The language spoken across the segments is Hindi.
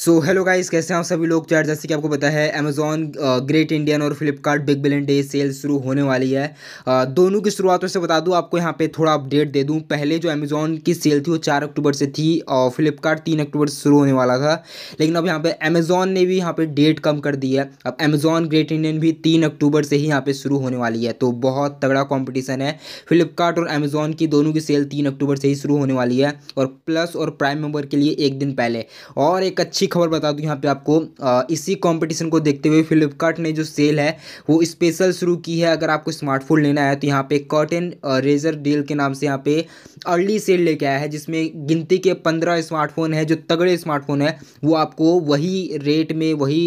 सो हेलो गाइस कैसे हैं आप सभी लोग चार जैसे कि आपको पता है अमेजोन ग्रेट इंडियन और Flipkart big billion day sale शुरू होने वाली है uh, दोनों की शुरुआत से बता दूं आपको यहाँ पे थोड़ा अपडेट दे दूं पहले जो अमेजॉन की सेल थी वो चार अक्टूबर से थी और uh, फ्लिपकार्ट तीन अक्टूबर से शुरू होने वाला था लेकिन अब यहाँ पर अमेजॉन ने भी यहाँ पर डेट कम कर दी है अब अमेजॉन ग्रेट इंडियन भी तीन अक्टूबर से ही यहाँ पर शुरू होने वाली है तो बहुत तगड़ा कॉम्पिटिशन है फ्लिपकार्ट और अमेजॉन की दोनों की सेल तीन अक्टूबर से ही शुरू होने वाली है और प्लस और प्राइम मेम्बर के लिए एक दिन पहले और एक अच्छी खबर बता दूँ यहाँ पे आपको इसी कंपटीशन को देखते हुए फ्लिपकार्ट ने जो सेल है वो स्पेशल शुरू की है अगर आपको स्मार्टफोन लेना है तो यहाँ पे कॉटन रेजर डील के नाम से यहाँ पे अर्ली सेल लेके आया है जिसमें गिनती के पंद्रह स्मार्टफोन है जो तगड़े स्मार्टफोन है वो आपको वही रेट में वही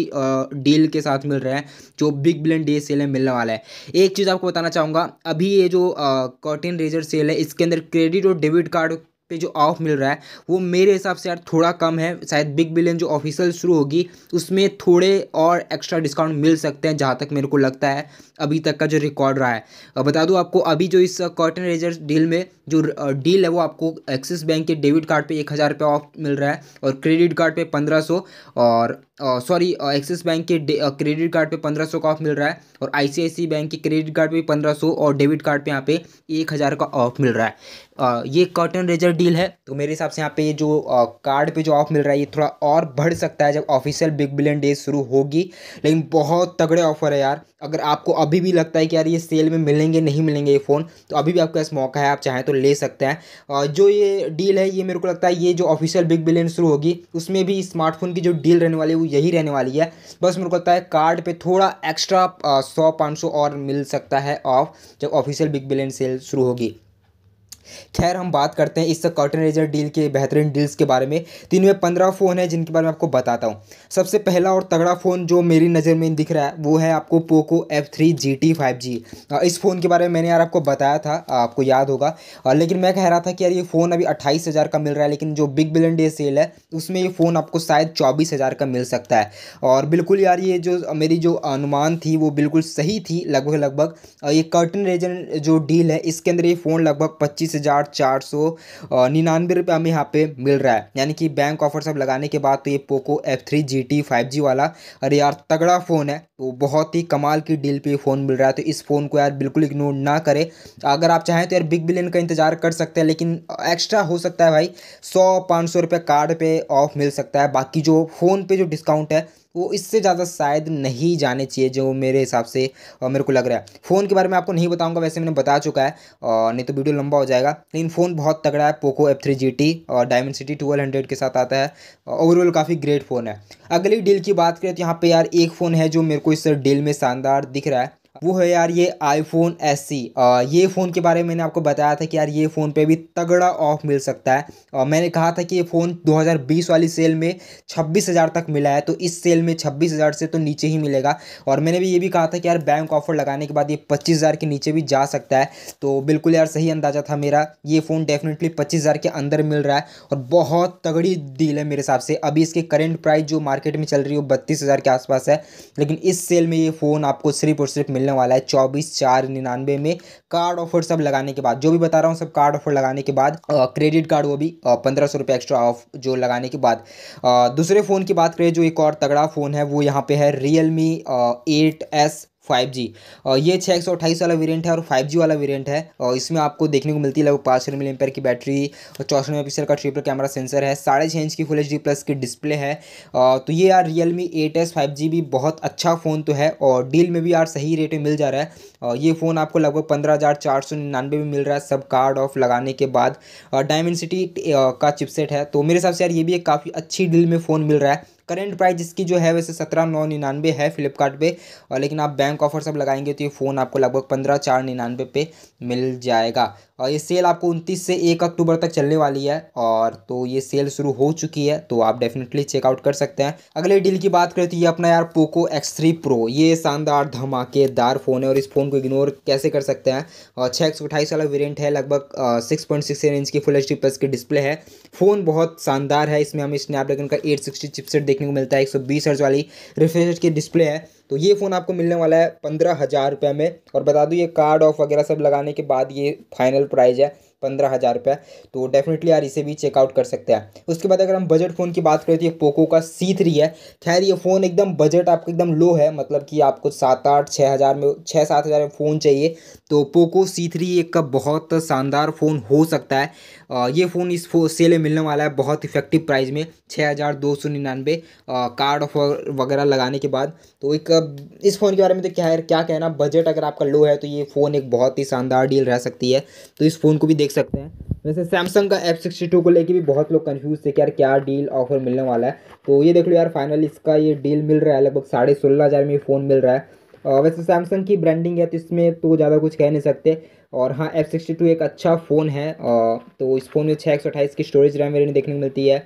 डील के साथ मिल रहा है जो बिग बिलियन डे सेल में मिलने वाला है एक चीज़ आपको बताना चाहूँगा अभी ये जो कॉटन रेजर सेल है इसके अंदर क्रेडिट और डेबिट कार्ड पे जो ऑफ मिल रहा है वो मेरे हिसाब से यार थोड़ा कम है शायद बिग बिलियन जो ऑफिशियल शुरू होगी उसमें थोड़े और एक्स्ट्रा डिस्काउंट मिल सकते हैं जहाँ तक मेरे को लगता है अभी तक का जो रिकॉर्ड रहा है बता दूँ आपको अभी जो इस कॉटन रेजर डील में जो डील uh, है वो आपको एक्सिस बैंक के डेबिट कार्ड पर एक हज़ार रुपये ऑफ मिल रहा है और क्रेडिट कार्ड पर पंद्रह सौ और सॉरी एक्सिस बैंक के क्रेडिट कार्ड पे पंद्रह सौ का ऑफ मिल रहा है और आईसीआईसी बैंक के क्रेडिट कार्ड पे पंद्रह सौ और डेबिट कार्ड पे यहाँ पे एक हज़ार का ऑफ मिल रहा है आ, ये कॉटन रेजर डील है तो मेरे हिसाब से यहाँ पे ये जो आ, कार्ड पे जो ऑफ मिल रहा है ये थोड़ा और बढ़ सकता है जब ऑफिशियल बिग बिलियन डेज शुरू होगी लेकिन बहुत तगड़े ऑफर है यार अगर आपको अभी भी लगता है कि यार ये सेल में मिलेंगे नहीं मिलेंगे ये फ़ोन तो अभी भी आपके पास मौका है आप चाहें तो ले सकते हैं जो ये डील है ये मेरे को लगता है ये जो ऑफिशियल बिग बिलियन शुरू होगी उसमें भी स्मार्टफोन की जो डील रहने वाली है वैल्यू यही रहने वाली है बस मेरे को लगता है कार्ड पे थोड़ा एक्स्ट्रा सौ पाँच सौ और मिल सकता है ऑफ जब ऑफिशियल बिग बिलियन सेल शुरू होगी खैर हम बात करते हैं इस कर्टन रेजर डील के बेहतरीन डील्स के बारे में तीन में पंद्रह फ़ोन है जिनके बारे में आपको बताता हूँ सबसे पहला और तगड़ा फ़ोन जो मेरी नज़र में दिख रहा है वो है आपको Poco F three G T five G इस फ़ोन के बारे में मैंने यार आपको बताया था आपको याद होगा लेकिन मैं कह रहा था कि यार ये फ़ोन अभी अट्ठाईस हज़ार का मिल रहा है लेकिन जो बिग बिलियन डे सेल है उसमें ये फ़ोन आपको शायद चौबीस हज़ार का मिल सकता है और बिल्कुल यार ये जो मेरी जो अनुमान थी वो बिल्कुल सही थी लगभग लगभग ये कर्टन रेजर जो डील है इसके अंदर ये फ़ोन लगभग पच्चीस हज़ार चार सौ निन्यानवे रुपये हमें यहाँ पे मिल रहा है यानी कि बैंक ऑफर सब लगाने के बाद तो ये Poco F three G T five G वाला अरे यार तगड़ा फ़ोन है तो बहुत ही कमाल की डील पे फ़ोन मिल रहा है तो इस फ़ोन को यार बिल्कुल इग्नोर ना करें अगर आप चाहें तो यार बिग बिलियन का इंतज़ार कर सकते हैं लेकिन एक्स्ट्रा हो सकता है भाई सौ पाँच सौ रुपये कार्ड पे ऑफ मिल सकता है बाकी जो फ़ोन पे जो डिस्काउंट है वो इससे ज़्यादा शायद नहीं जाने चाहिए जो मेरे हिसाब से मेरे को लग रहा है फ़ोन के बारे में आपको नहीं बताऊंगा वैसे मैंने बता चुका है और नहीं तो वीडियो लंबा हो जाएगा लेकिन फ़ोन बहुत तगड़ा है Poco F three G T और डायमंड सिटी ट्वेल्व हंड्रेड के साथ आता है ओवरऑल काफ़ी ग्रेट फ़ोन है अगली डील की बात करें तो यहाँ पर यार एक फ़ोन है जो मेरे को इस डील में शानदार दिख रहा है वो है यार ये आईफोन एस सी ये फ़ोन के बारे में मैंने आपको बताया था कि यार ये फ़ोन पे भी तगड़ा ऑफ मिल सकता है और मैंने कहा था कि ये फ़ोन 2020 वाली सेल में 26000 तक मिला है तो इस सेल में 26000 से तो नीचे ही मिलेगा और मैंने भी ये भी कहा था कि यार बैंक ऑफर लगाने के बाद ये 25000 के नीचे भी जा सकता है तो बिल्कुल यार सही अंदाज़ा था मेरा ये फ़ोन डेफिनेटली पच्चीस के अंदर मिल रहा है और बहुत तगड़ी डील है मेरे हिसाब से अभी इसके करेंट प्राइस जो मार्केट में चल रही है वो बत्तीस के आसपास है लेकिन इस सेल में ये फ़ोन आपको सिर्फ और सिर्फ मिले मिलने वाला है चौबीस चार निन्यानवे में कार्ड ऑफर सब लगाने के बाद जो भी बता रहा हूँ सब कार्ड ऑफर लगाने के बाद क्रेडिट कार्ड वो भी पंद्रह सौ रुपये एक्स्ट्रा ऑफ जो लगाने के बाद दूसरे फ़ोन की बात करें जो एक और तगड़ा फ़ोन है वो यहाँ पे है real me eight S five G और ये छः एक सौ अट्ठाईस वाला वेरिएंट है और फाइव जी वाला वेरिएंट है और इसमें आपको देखने को मिलती है लगभग पाँच सौ मिली की बैटरी और चौसठ मेगा पिक्सल का ट्रिपल कैमरा सेंसर है साढ़े छः इंच की फुल एच प्लस की डिस्प्ले है तो ये यार real me eight S five G भी बहुत अच्छा फ़ोन तो है और डील में भी यार सही रेट में मिल जा रहा है और ये फ़ोन आपको लगभग पंद्रह हज़ार चार सौ निन्यानवे में मिल रहा है सब कार्ड ऑफ लगाने के बाद डायमेंड का चिपसेट है तो मेरे हिसाब से यार ये भी एक काफ़ी अच्छी डील में फ़ोन मिल रहा है करेंट प्राइस इसकी जो है वैसे सत्रह नौ निन्यानवे है फ्लिपकार्ट पे और लेकिन आप बैंक ऑफर सब लगाएंगे तो ये फ़ोन आपको लगभग पंद्रह चार निन्यानवे पे मिल जाएगा और ये सेल आपको उनतीस से एक अक्टूबर तक चलने वाली है और तो ये सेल शुरू हो चुकी है तो आप डेफिनेटली चेकआउट कर सकते हैं अगले डील की बात करें तो ये अपना यार पोको एक्स थ्री प्रो ये शानदार धमाकेदार फ़ोन है और इस फ़ोन को इग्नोर कैसे कर सकते हैं और छः एक सौ अट्ठाईस वाला वेरियंट है लगभग सिक्स पॉइंट सिक्स इंच की फुल एच डी प्लस की डिस्प्ले है फ़ोन बहुत शानदार है इसमें हमें स्नैपड्रैगन का एट सिक्सटी चिपसेट देखने को मिलता है एक सौ बीस हर्ज वाली रिफ्रेश की डिस्प्ले है तो ये फ़ोन आपको मिलने वाला है पंद्रह हज़ार रुपये में और बता दूँ ये कार्ड ऑफ वगैरह सब लगाने के बाद ये फाइनल प्राइज़ है पंद्रह हज़ार रुपये तो डेफिनेटली यार इसे भी चेकआउट कर सकते हैं उसके बाद अगर हम बजट फ़ोन की बात करें तो ये पोको का सी थ्री है खैर ये फ़ोन एकदम बजट आपका एकदम लो है मतलब कि आपको सात आठ छः हज़ार में छः सात हज़ार में फ़ोन चाहिए तो पोको सी थ्री एक का बहुत शानदार फ़ोन हो सकता है ये फ़ोन इस फो सेल में मिलने वाला है बहुत इफेक्टिव प्राइस में छः हज़ार दो सौ निन्यानवे कार्ड ऑफर वगैरह लगाने के बाद तो एक इस फ़ोन के बारे में तो क्या है क्या कहना बजट अगर आपका लो है तो ये फ़ोन एक बहुत ही शानदार डील रह सकती है तो इस फ़ोन को भी देख सकते हैं वैसे सैमसंग का एफ सिक्सटी टू को लेके भी बहुत लोग कंफ्यूज थे कि यार क्या डील ऑफर मिलने वाला है तो ये देख लो यार फाइनल इसका ये डील मिल रहा है लगभग साढ़े सोलह हज़ार में ये फ़ोन मिल रहा है वैसे सैमसंग की ब्रांडिंग है तो इसमें तो ज़्यादा कुछ कह नहीं सकते और हाँ एफ सिक्सटी टू एक अच्छा फ़ोन है तो इस फ़ोन में छः एक सौ अट्ठाईस की स्टोरेज रैम मेरे देखने को मिलती है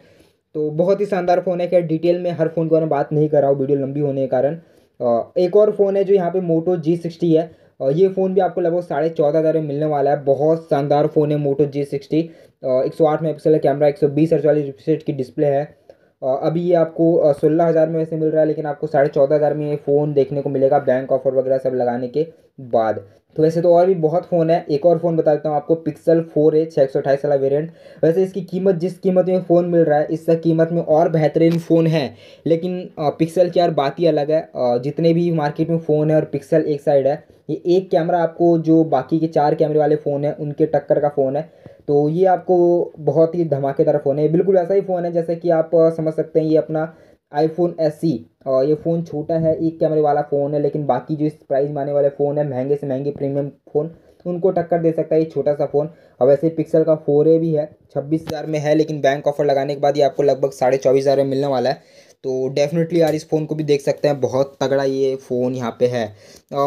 तो बहुत ही शानदार फ़ोन है क्या डिटेल में हर फ़ोन के बारे में बात नहीं कर रहा हूँ वीडियो लंबी होने के कारण एक और फ़ोन है जो यहाँ पे मोटो जी सिक्सटी है और ये फ़ोन भी आपको लगभग साढ़े चौदह हज़ार में मिलने वाला है बहुत शानदार फ़ोन है मोटो जी सिक्सटी एक सौ आठ मेगा का कैमरा एक सौ बीस अड़चालीस रिफ्रेश की डिस्प्ले है अभी ये आपको सोलह हज़ार में वैसे मिल रहा है लेकिन आपको साढ़े चौदह हज़ार में ये फ़ोन देखने को मिलेगा बैंक ऑफर वगैरह सब लगाने के बाद तो वैसे तो और भी बहुत फ़ोन है एक और फ़ोन बता देता हूँ आपको पिक्सल फोर ए छः एक सौ अट्ठाईस वाला वेरियंट वैसे इसकी कीमत जिस कीमत में फ़ोन मिल रहा है इस कीमत में और बेहतरीन फ़ोन है लेकिन पिक्सल की यार बात ही अलग है जितने भी मार्केट में फ़ोन है और पिक्सल एक साइड है ये एक कैमरा आपको जो बाकी के चार कैमरे वाले फ़ोन है उनके टक्कर का फ़ोन है तो ये आपको बहुत ही धमाकेदार फ़ोन है बिल्कुल ऐसा ही फ़ोन है जैसे कि आप समझ सकते हैं ये अपना आईफोन एस सी और ये फ़ोन छोटा है एक कैमरे वाला फ़ोन है लेकिन बाकी जो इस प्राइस में आने वाले फ़ोन है महंगे से महंगे प्रीमियम फ़ोन उनको टक्कर दे सकता है ये छोटा सा फ़ोन और वैसे पिक्सल का फोर ए भी है छब्बीस हज़ार में है लेकिन बैंक ऑफर लगाने के बाद ये आपको लगभग साढ़े चौबीस हज़ार में मिलने वाला है तो डेफिनेटली यार इस फ़ोन को भी देख सकते हैं बहुत तगड़ा ये फ़ोन यहाँ पे है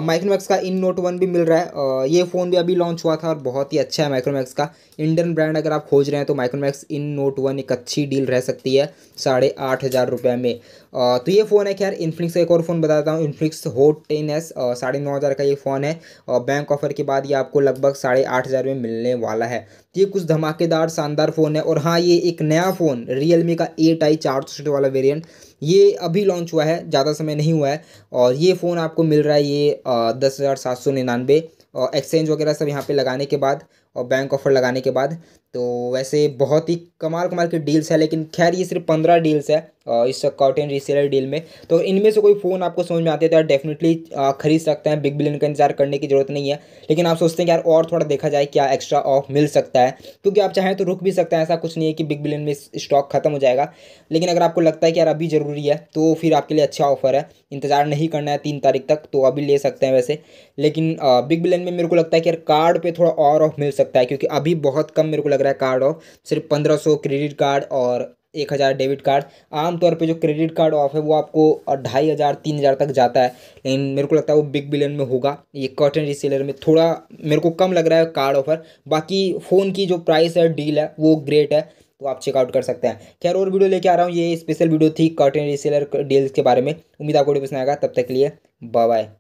माइक्रोमैक्स का इन नोट वन भी मिल रहा है आ, ये फ़ोन भी अभी लॉन्च हुआ था और बहुत ही अच्छा है माइक्रोमैक्स का इंडियन ब्रांड अगर आप खोज रहे हैं तो माइक्रोमैक्स इन नोट वन एक अच्छी डील रह सकती है साढ़े आठ हज़ार रुपये में आ, तो ये फ़ोन है खैर इन्फ्लिक्स का एक और फ़ोन बताता हूँ इन्फ्लिक्स हो टेन एस साढ़े नौ हज़ार का ये फ़ोन है और बैंक ऑफर के बाद ये आपको लगभग साढ़े आठ हज़ार में मिलने वाला है तो ये कुछ धमाकेदार शानदार फ़ोन है और हाँ ये एक नया फ़ोन रियलमी का एट आई चार सौ वाला वेरियंट ये अभी लॉन्च हुआ है ज़्यादा समय नहीं हुआ है और ये फ़ोन आपको मिल रहा है ये दस हज़ार सात सौ निन्यानवे और एक्सचेंज वगैरह सब यहाँ पे लगाने के बाद और बैंक ऑफर लगाने के बाद तो वैसे बहुत ही कमाल कमाल की डील्स है लेकिन खैर ये सिर्फ पंद्रह डील्स है इस कॉटन रीसेलर डील में तो इनमें से कोई फ़ोन आपको समझ में आते हैं तो आप डेफिनेटली खरीद सकते हैं बिग बिलियन का इंतजार करने की ज़रूरत नहीं है लेकिन आप सोचते हैं कि यार और थोड़ा देखा जाए क्या एक्स्ट्रा ऑफ मिल सकता है क्योंकि आप चाहें तो रुक भी सकते हैं ऐसा कुछ नहीं है कि बिग बिलियन में स्टॉक खत्म हो जाएगा लेकिन अगर आपको लगता है कि यार अभी ज़रूरी है तो फिर आपके लिए अच्छा ऑफर है इंतज़ार नहीं करना है तीन तारीख तक तो अभी ले सकते हैं वैसे लेकिन बिग बिलियन में मेरे को लगता है कि यार कार्ड पर थोड़ा और ऑफ मिल सकता है क्योंकि अभी बहुत कम मेरे को लग रहा है कार्ड ऑफ सिर्फ पंद्रह सौ क्रेडिट कार्ड और एक हज़ार डेबिट कार्ड आमतौर पे जो क्रेडिट कार्ड ऑफ है वो आपको ढाई हज़ार तीन हज़ार तक जाता है लेकिन मेरे को लगता है वो बिग बिलियन में होगा ये कॉटन रिसेलर में थोड़ा मेरे को कम लग रहा है कार्ड ऑफर बाकी फ़ोन की जो प्राइस है डील है वो ग्रेट है तो आप चेकआउट कर सकते हैं खैर और वीडियो लेके आ रहा हूँ ये स्पेशल वीडियो थी कॉटन रिसेलर डील्स के बारे में उम्मीद आपको पसंद आएगा तब तक के लिए बाय